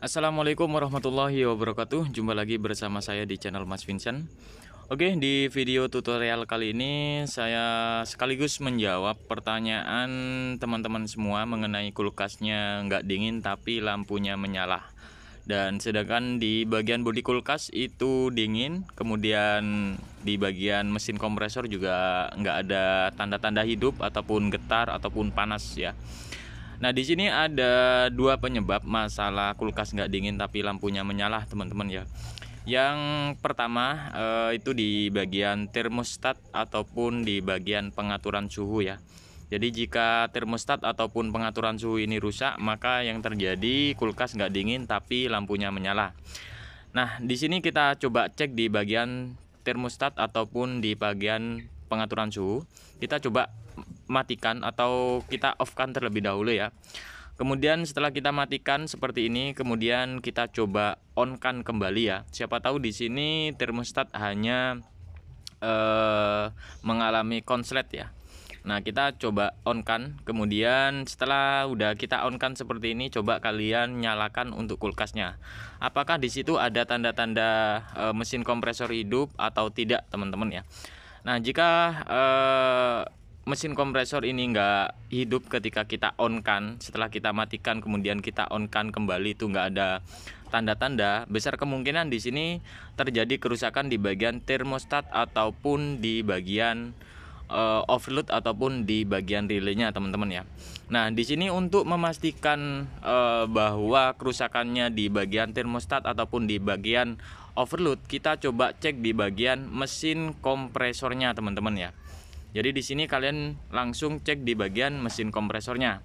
Assalamualaikum warahmatullahi wabarakatuh Jumpa lagi bersama saya di channel Mas Vincent Oke di video tutorial kali ini Saya sekaligus menjawab pertanyaan teman-teman semua Mengenai kulkasnya nggak dingin tapi lampunya menyala Dan sedangkan di bagian bodi kulkas itu dingin Kemudian di bagian mesin kompresor juga nggak ada tanda-tanda hidup Ataupun getar ataupun panas ya Nah di sini ada dua penyebab masalah kulkas nggak dingin tapi lampunya menyala teman-teman ya. Yang pertama eh, itu di bagian termostat ataupun di bagian pengaturan suhu ya. Jadi jika termostat ataupun pengaturan suhu ini rusak maka yang terjadi kulkas nggak dingin tapi lampunya menyala. Nah di sini kita coba cek di bagian termostat ataupun di bagian pengaturan suhu kita coba matikan atau kita off kan terlebih dahulu ya kemudian setelah kita matikan seperti ini kemudian kita coba on kan kembali ya siapa tahu di sini termostat hanya eh, mengalami konslet ya Nah, kita coba on kan. Kemudian setelah udah kita on kan seperti ini, coba kalian nyalakan untuk kulkasnya. Apakah di situ ada tanda-tanda eh, mesin kompresor hidup atau tidak, teman-teman ya? Nah, jika eh, mesin kompresor ini nggak hidup ketika kita on kan setelah kita matikan kemudian kita on kan kembali itu nggak ada tanda-tanda besar kemungkinan di sini terjadi kerusakan di bagian termostat ataupun di bagian uh, overload ataupun di bagian relaynya teman-teman ya Nah di sini untuk memastikan uh, bahwa kerusakannya di bagian termostat ataupun di bagian overload kita coba cek di bagian mesin kompresornya teman-teman ya jadi di sini kalian langsung cek di bagian mesin kompresornya.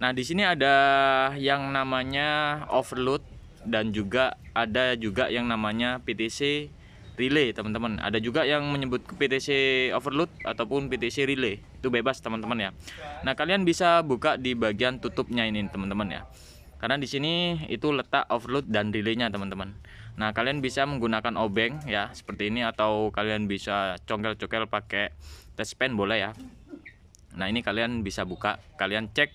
Nah, di sini ada yang namanya overload dan juga ada juga yang namanya PTC relay, teman-teman. Ada juga yang menyebut PTC overload ataupun PTC relay. Itu bebas, teman-teman ya. Nah, kalian bisa buka di bagian tutupnya ini, teman-teman ya karena di sini itu letak overload dan relaynya teman-teman nah kalian bisa menggunakan obeng ya seperti ini atau kalian bisa congkel-congkel pakai test pen boleh ya nah ini kalian bisa buka kalian cek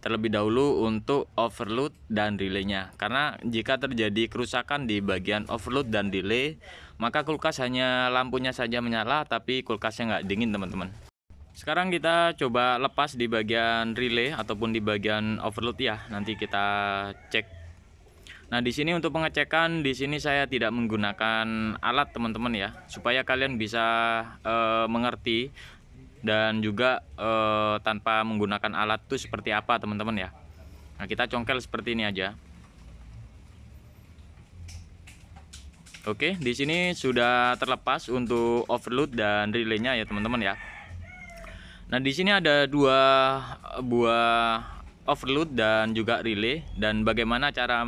terlebih dahulu untuk overload dan relaynya karena jika terjadi kerusakan di bagian overload dan relay maka kulkas hanya lampunya saja menyala tapi kulkasnya nggak dingin teman-teman sekarang kita coba lepas di bagian relay ataupun di bagian overload ya. Nanti kita cek. Nah, di sini untuk pengecekan di sini saya tidak menggunakan alat teman-teman ya, supaya kalian bisa e, mengerti dan juga e, tanpa menggunakan alat itu seperti apa teman-teman ya. Nah, kita congkel seperti ini aja. Oke, di sini sudah terlepas untuk overload dan relaynya ya teman-teman ya. Nah, di sini ada dua buah overload dan juga relay dan bagaimana cara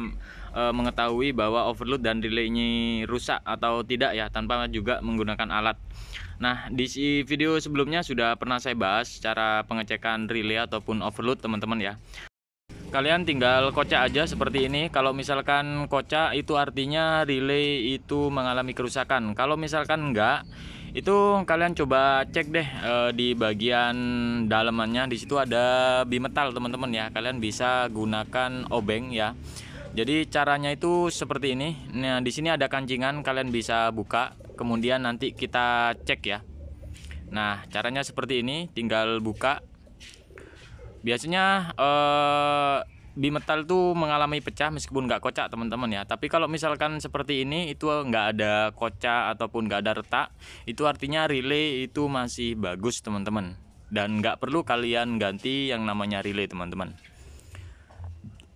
e, mengetahui bahwa overload dan relay ini rusak atau tidak ya tanpa juga menggunakan alat. Nah, di video sebelumnya sudah pernah saya bahas cara pengecekan relay ataupun overload teman-teman ya. Kalian tinggal kocak aja seperti ini. Kalau misalkan kocak itu artinya relay itu mengalami kerusakan. Kalau misalkan enggak itu kalian coba cek deh e, di bagian dalamannya di situ ada bimetal teman-teman ya kalian bisa gunakan obeng ya jadi caranya itu seperti ini nah di sini ada kancingan kalian bisa buka kemudian nanti kita cek ya nah caranya seperti ini tinggal buka biasanya eh bimetal tuh mengalami pecah meskipun nggak kocak teman-teman ya tapi kalau misalkan seperti ini itu nggak ada kocak ataupun nggak ada retak itu artinya relay itu masih bagus teman-teman dan nggak perlu kalian ganti yang namanya relay teman-teman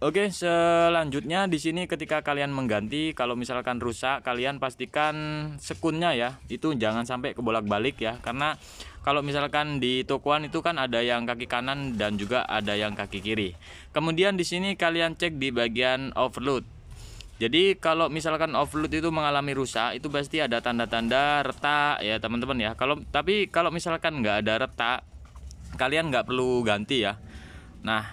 Oke selanjutnya di sini ketika kalian mengganti kalau misalkan rusak kalian pastikan sekunnya ya itu jangan sampai kebolak-balik ya karena kalau misalkan di tokoan itu kan ada yang kaki kanan dan juga ada yang kaki kiri. Kemudian di sini kalian cek di bagian overload. Jadi kalau misalkan overload itu mengalami rusak itu pasti ada tanda-tanda retak ya teman-teman ya. Kalau tapi kalau misalkan nggak ada retak kalian nggak perlu ganti ya. Nah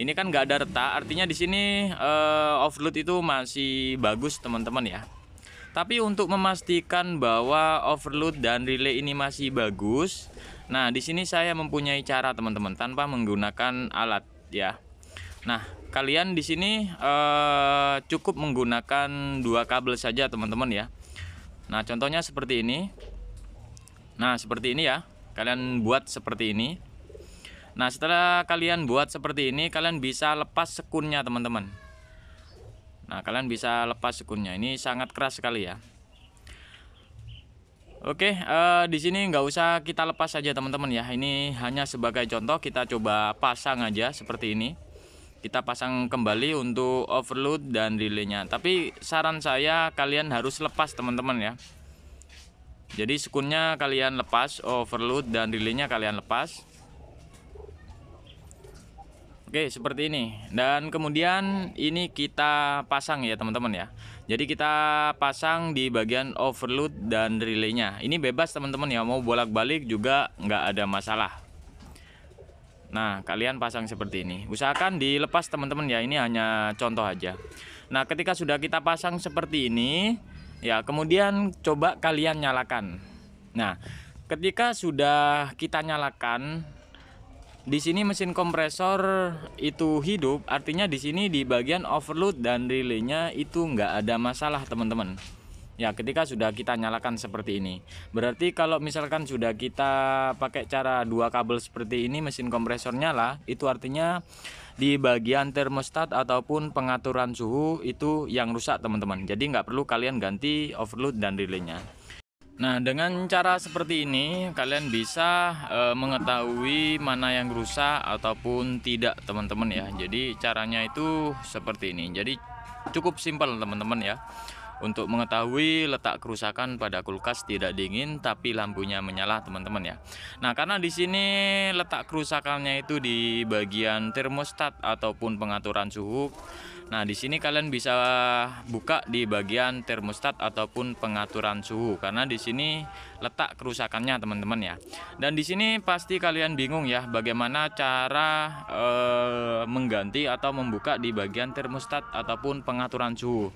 ini kan nggak ada retak artinya di sini eh, overload itu masih bagus teman-teman ya. Tapi untuk memastikan bahwa overload dan relay ini masih bagus, nah di sini saya mempunyai cara teman-teman tanpa menggunakan alat ya. Nah, kalian di sini eh, cukup menggunakan dua kabel saja teman-teman ya. Nah, contohnya seperti ini. Nah, seperti ini ya. Kalian buat seperti ini. Nah, setelah kalian buat seperti ini, kalian bisa lepas sekunnya teman-teman. Nah kalian bisa lepas sekunnya. Ini sangat keras sekali ya. Oke, eh, di sini nggak usah kita lepas saja teman-teman ya. Ini hanya sebagai contoh kita coba pasang aja seperti ini. Kita pasang kembali untuk overload dan relaynya. Tapi saran saya kalian harus lepas teman-teman ya. Jadi sekunnya kalian lepas, overload dan relaynya kalian lepas. Oke, seperti ini. Dan kemudian ini kita pasang ya, teman-teman ya. Jadi kita pasang di bagian overload dan relaynya. Ini bebas teman-teman ya, mau bolak-balik juga nggak ada masalah. Nah, kalian pasang seperti ini. Usahakan dilepas teman-teman ya, ini hanya contoh aja. Nah, ketika sudah kita pasang seperti ini, ya kemudian coba kalian nyalakan. Nah, ketika sudah kita nyalakan, di sini mesin kompresor itu hidup artinya di sini di bagian overload dan relaynya itu nggak ada masalah teman-teman ya ketika sudah kita nyalakan seperti ini berarti kalau misalkan sudah kita pakai cara dua kabel seperti ini mesin kompresor nyala itu artinya di bagian termostat ataupun pengaturan suhu itu yang rusak teman-teman jadi nggak perlu kalian ganti overload dan relaynya Nah, dengan cara seperti ini, kalian bisa e, mengetahui mana yang rusak ataupun tidak, teman-teman. Ya, jadi caranya itu seperti ini. Jadi, cukup simpel, teman-teman. Ya, untuk mengetahui letak kerusakan pada kulkas tidak dingin, tapi lampunya menyala, teman-teman. Ya, nah, karena di sini letak kerusakannya itu di bagian termostat ataupun pengaturan suhu Nah, di sini kalian bisa buka di bagian termostat ataupun pengaturan suhu karena di sini letak kerusakannya, teman-teman ya. Dan di sini pasti kalian bingung ya bagaimana cara e, mengganti atau membuka di bagian termostat ataupun pengaturan suhu.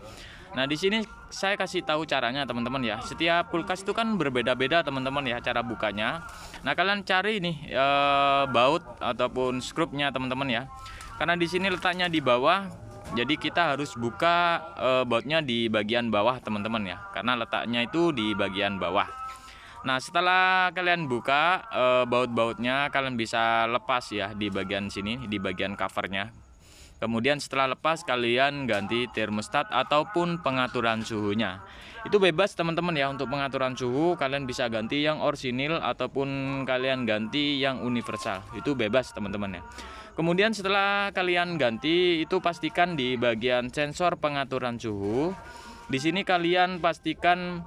Nah, di sini saya kasih tahu caranya, teman-teman ya. Setiap kulkas itu kan berbeda-beda, teman-teman ya, cara bukanya. Nah, kalian cari nih e, baut ataupun skrupnya, teman-teman ya. Karena di sini letaknya di bawah, jadi kita harus buka e, bautnya di bagian bawah teman-teman ya, karena letaknya itu di bagian bawah. Nah setelah kalian buka e, baut-bautnya, kalian bisa lepas ya di bagian sini, di bagian covernya. Kemudian setelah lepas kalian ganti termostat ataupun pengaturan suhunya. Itu bebas teman-teman ya untuk pengaturan suhu kalian bisa ganti yang orsinil ataupun kalian ganti yang universal. Itu bebas teman-teman ya. Kemudian setelah kalian ganti itu pastikan di bagian sensor pengaturan suhu. Di sini kalian pastikan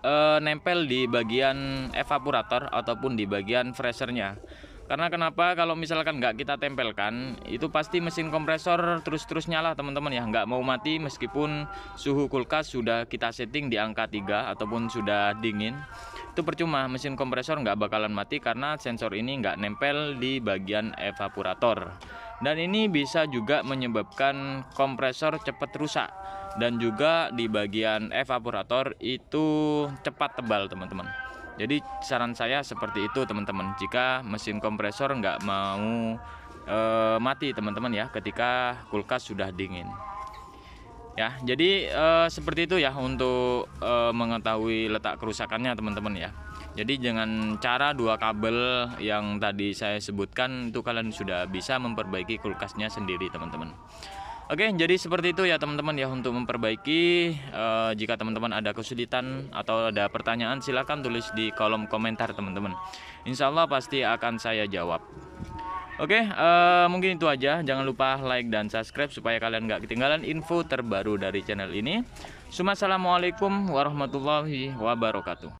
e, nempel di bagian evaporator ataupun di bagian freshernya. Karena kenapa kalau misalkan nggak kita tempelkan, itu pasti mesin kompresor terus-terus nyala teman-teman ya. Nggak mau mati meskipun suhu kulkas sudah kita setting di angka 3 ataupun sudah dingin. Itu percuma, mesin kompresor nggak bakalan mati karena sensor ini nggak nempel di bagian evaporator. Dan ini bisa juga menyebabkan kompresor cepat rusak dan juga di bagian evaporator itu cepat tebal teman-teman. Jadi saran saya seperti itu teman-teman. Jika mesin kompresor nggak mau e, mati teman-teman ya ketika kulkas sudah dingin. Ya, jadi e, seperti itu ya untuk e, mengetahui letak kerusakannya teman-teman ya. Jadi dengan cara dua kabel yang tadi saya sebutkan itu kalian sudah bisa memperbaiki kulkasnya sendiri teman-teman. Oke, jadi seperti itu ya teman-teman ya untuk memperbaiki uh, jika teman-teman ada kesulitan atau ada pertanyaan silahkan tulis di kolom komentar teman-teman. Insya Allah pasti akan saya jawab. Oke, uh, mungkin itu aja. Jangan lupa like dan subscribe supaya kalian nggak ketinggalan info terbaru dari channel ini. Assalamualaikum warahmatullahi wabarakatuh.